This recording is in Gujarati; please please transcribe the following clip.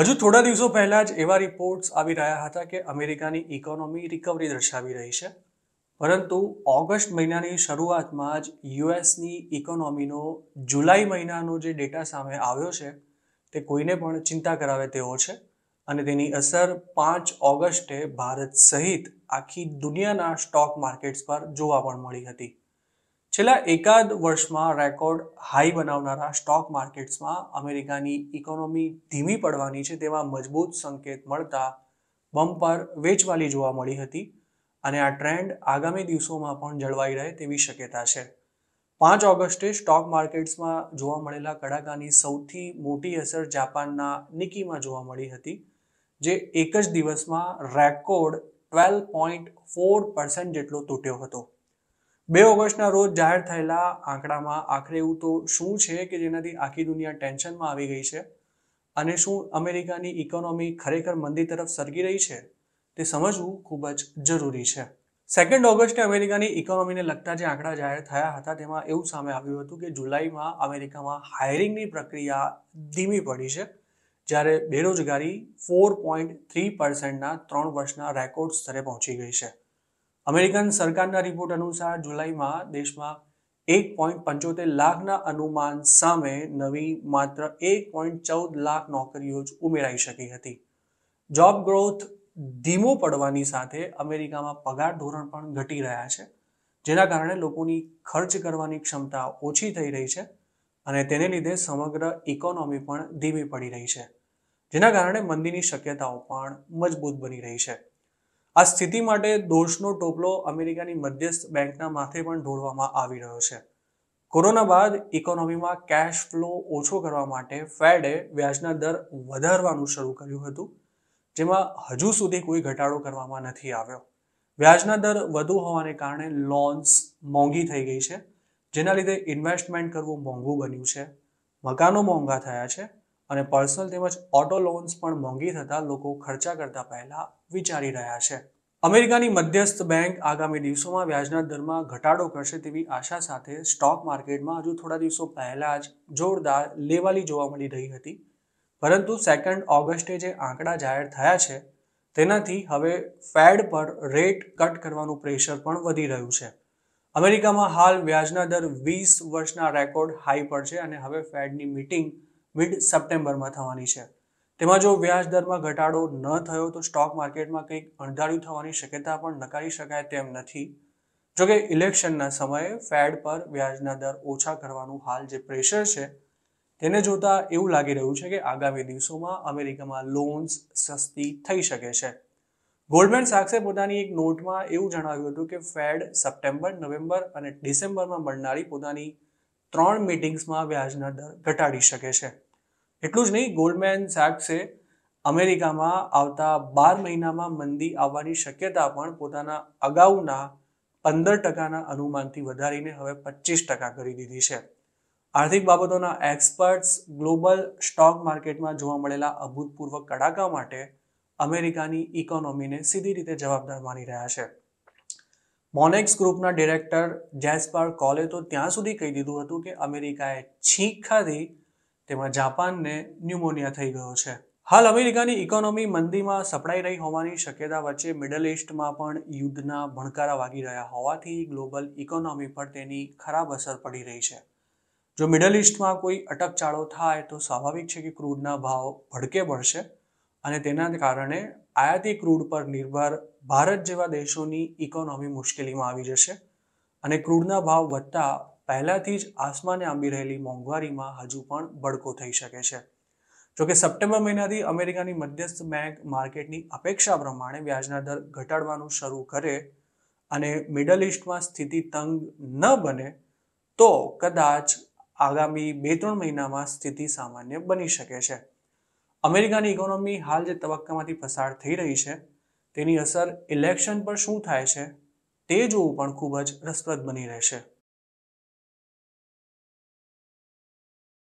હજુ થોડા દિવસો પહેલાં જ એવા રિપોર્ટ્સ આવી રહ્યા હતા કે અમેરિકાની ઇકોનોમી રિકવરી દર્શાવી રહી છે પરંતુ ઓગસ્ટ મહિનાની શરૂઆતમાં જ યુએસની ઇકોનોમીનો જુલાઈ મહિનાનો જે ડેટા સામે આવ્યો છે તે કોઈને પણ ચિંતા કરાવે તેવો છે અને તેની અસર પાંચ ઓગસ્ટે ભારત સહિત આખી દુનિયાના સ્ટોક માર્કેટ્સ પર જોવા પણ મળી હતી છેલ્લા એકાદ વર્ષમાં રેકોર્ડ હાઈ બનાવનારા સ્ટોક માર્કેટ્સમાં અમેરિકાની ઇકોનોમી ધીમી પડવાની છે તેવા મજબૂત સંકેત મળતા બમ્પર વેચવાલી જોવા મળી હતી અને આ ટ્રેન્ડ આગામી દિવસોમાં પણ જળવાઈ રહે તેવી શક્યતા છે પાંચ ઓગસ્ટે સ્ટોક માર્કેટ્સમાં જોવા મળેલા કડાકાની સૌથી મોટી અસર જાપાનના નિકીમાં જોવા મળી હતી જે એક જ દિવસમાં record twelve point four percent જેટલો તૂટ્યો હતો બે ઓગસ્ટના રોજ જાહેર થયેલા આંકડામાં આખરે એવું તો શું છે કે જેનાથી આખી દુનિયા ટેન્શનમાં આવી ગઈ છે અને શું અમેરિકાની ઇકોનોમી ખરેખર મંદી તરફ સરકી રહી છે તે સમજવું ખૂબ જ જરૂરી છે સેકન્ડ ઓગસ્ટે અમેરિકાની ઇકોનોમીને લગતા જે આંકડા જાહેર થયા હતા તેમાં એવું સામે આવ્યું હતું કે જુલાઈમાં અમેરિકામાં હાયરિંગની પ્રક્રિયા ધીમી પડી છે જ્યારે બેરોજગારી ફોર પોઈન્ટ થ્રી પર્સન્ટના ત્રણ વર્ષના રેકોર્ડ સ્તરે પહોંચી ગઈ છે અમેરિકન સરકારના રિપોર્ટ અનુસાર જુલાઈમાં દેશમાં એક પોઈન્ટ પંચોતેર લાખના અનુમાન સામે નવી માત્ર એક પોઈન્ટ ચૌદ લાખ નોકરીઓ જ ઉમેરાઈ શકી હતી જોબ ગ્રોથ ધીમો પડવાની સાથે અમેરિકામાં પગાર ધોરણ પણ ઘટી રહ્યા છે જેના કારણે લોકોની ખર્ચ કરવાની ક્ષમતા ઓછી થઈ રહી છે અને તેને લીધે સમગ્ર ઇકોનોમી પણ ધીમી પડી રહી છે જેના કારણે મંદીની શક્યતાઓ પણ મજબૂત બની રહી છે આ સ્થિતિ માટે દોષનો ટોપલો અમેરિકાની મધ્યસ્થ બેંકના માથે પણ ઢોળવામાં આવી રહ્યો છે કોરોના બાદ ઇકોનોમીમાં કેશ ફ્લો ઓછો કરવા માટે ફેડે વ્યાજના દર વધારવાનું શરૂ કર્યું હતું જેમાં હજુ સુધી કોઈ ઘટાડો કરવામાં નથી આવ્યો વ્યાજના દર વધુ હોવાને કારણે લોન્સ મોંઘી થઈ ગઈ છે જેના લીધે ઇન્વેસ્ટમેન્ટ કરવું મોંઘું બન્યું છે મકાનો મોંઘા થયા છે અને પર્સનલ તેમજ ઓટો લોન્સ પણ મોંઘી થતાં લોકો ખર્ચા કરતા પહેલા વિચારી રહ્યા છે અમેરિકાની મધ્યસ્થ બેંક આગામી દિવસોમાં વ્યાજના દરમાં ઘટાડો કરશે તેવી આશા સાથે સ્ટોક માર્કેટમાં હજુ થોડા દિવસો પહેલા જ જોરદાર લેવાલી જોવા મળી રહી હતી પરંતુ સેકન્ડ ઓગસ્ટે જે આંકડા જાહેર થયા છે તેનાથી હવે ફેડ પર રેટ કટ કરવાનું પ્રેશર પણ વધી રહ્યું છે અમેરિકામાં હાલ વ્યાજના દર વીસ વર્ષના રેકોર્ડ હાઈ પર છે અને હવે ફેડની મિટિંગ મિડ સપ્ટેમ્બરમાં થવાની છે તેમાં જો વ્યાજ દરમાં ઘટાડો ન થયો તો સ્ટોક માર્કેટમાં કંઈક અણધાર્યું થવાની શક્યતા પણ નકારી શકાય તેમ નથી જોકે ઇલેક્શનના સમયે ફેડ પર વ્યાજના દર ઓછા કરવાનું હાલ જે પ્રેશર છે તેને જોતા એવું લાગી રહ્યું છે કે આગામી દિવસોમાં અમેરિકામાં લોન્સ સસ્તી થઈ શકે છે ગોલ્ડમેન સાક્ષે પોતાની એક નોટમાં એવું જણાવ્યું હતું કે ફેડ સપ્ટેમ્બર નવેમ્બર અને ડિસેમ્બરમાં મળનારી પોતાની ત્રણ મિટિંગ્સમાં વ્યાજના દર ઘટાડી શકે છે એટલું જ નહીં ગોલ્ડમેન સેક્સે અમેરિકામાં આવતા બાર મહિનામાં મંદી આવવાની શક્યતા પણ પોતાના અગાઉના પંદર ટકાના અનુમાનથી વધારીને હવે પચીસ ટકા કરી દીધી છે આર્થિક બાબતોના એક્સપર્ટ્સ ગ્લોબલ સ્ટોક માર્કેટમાં જોવા મળેલા અભૂતપૂર્વ કડાકા માટે અમેરિકાની ઇકોનોમીને સીધી રીતે જવાબદાર માની રહ્યા છે મોનેક્સ ગ્રુપના ડિરેક્ટર જેસપાર કોલે તો ત્યાં સુધી કહી દીધું હતું કે અમેરિકાએ છીંક ખાધી તેમાં જાપાનને ન્યુમોનિયા થઈ ગયો છે હાલ અમેરિકાની ઇકોનોમી મંદીમાં સપડાઈ રહી હોવાની શક્યતા વચ્ચે મિડલ ઇસ્ટમાં પણ યુદ્ધના ભણકારા વાગી રહ્યા હોવાથી ગ્લોબલ ઇકોનોમી પર તેની ખરાબ અસર પડી રહી છે જો મિડલ ઇસ્ટમાં કોઈ અટકચાળો થાય તો સ્વાભાવિક છે કે ક્રૂડના ભાવ ભડકે પડશે અને તેના કારણે આયાતી ક્રૂડ પર નિર્ભર ભારત જેવા દેશોની ઇકોનોમી મુશ્કેલીમાં આવી જશે અને ક્રૂડના ભાવ વધતા પહેલાંથી જ આસમાને આંબી રહેલી મોંઘવારીમાં હજુ પણ બળકો થઈ શકે છે જોકે સપ્ટેમ્બર મહિનાથી અમેરિકાની મધ્યસ્થ બેંક માર્કેટની અપેક્ષા પ્રમાણે વ્યાજના દર ઘટાડવાનું શરૂ કરે અને મિડલ ઇસ્ટમાં સ્થિતિ તંગ ન બને તો કદાચ આગામી બે ત્રણ મહિનામાં સ્થિતિ સામાન્ય બની શકે છે અમેરિકાની ઇકોનોમી હાલ જે તબક્કામાંથી પસાર થઈ રહી છે તેની અસર ઇલેક્શન પર શું થાય છે તે જોવું પણ ખૂબ જ રસપ્રદ બની રહેશે